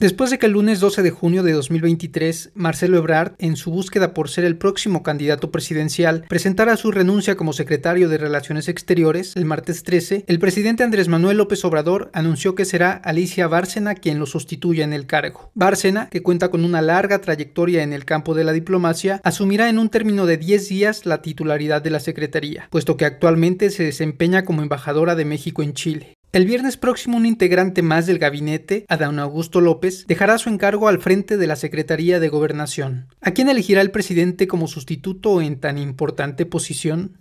Después de que el lunes 12 de junio de 2023, Marcelo Ebrard, en su búsqueda por ser el próximo candidato presidencial, presentara su renuncia como secretario de Relaciones Exteriores, el martes 13, el presidente Andrés Manuel López Obrador anunció que será Alicia Bárcena quien lo sustituya en el cargo. Bárcena, que cuenta con una larga trayectoria en el campo de la diplomacia, asumirá en un término de 10 días la titularidad de la secretaría, puesto que actualmente se desempeña como embajadora de México en Chile. El viernes próximo un integrante más del gabinete, Adán Augusto López, dejará su encargo al frente de la Secretaría de Gobernación. ¿A quién elegirá el presidente como sustituto en tan importante posición?